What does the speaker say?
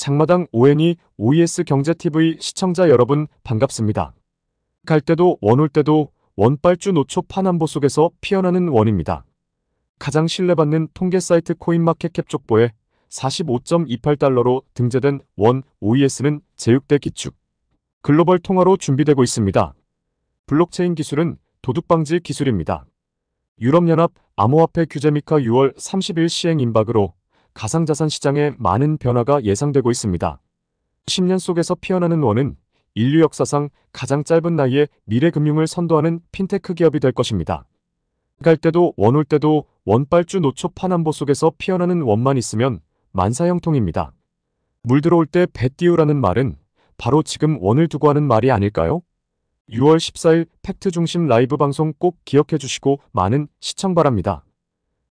장마당 오엔이 OES 경제TV 시청자 여러분 반갑습니다. 갈 때도 원 올 때도 원빨주 노초 파남보 속에서 피어나는 원입니다. 가장 신뢰받는 통계 사이트 코인마켓캡 족보에 45.28달러로 등재된 원 OES는 제육대 기축. 글로벌 통화로 준비되고 있습니다. 블록체인 기술은 도둑방지 기술입니다. 유럽연합 암호화폐 규제 미카 6월 30일 시행 임박으로 가상자산 시장에 많은 변화가 예상되고 있습니다. 10년 속에서 피어나는 원은 인류 역사상 가장 짧은 나이에 미래 금융을 선도하는 핀테크 기업이 될 것입니다. 갈 때도 원 올 때도 원빨주 노초 파남보 속에서 피어나는 원만 있으면 만사형통입니다. 물 들어올 때 배 띄우라는 말은 바로 지금 원을 두고 하는 말이 아닐까요? 6월 14일 팩트 중심 라이브 방송 꼭 기억해 주시고 많은 시청 바랍니다.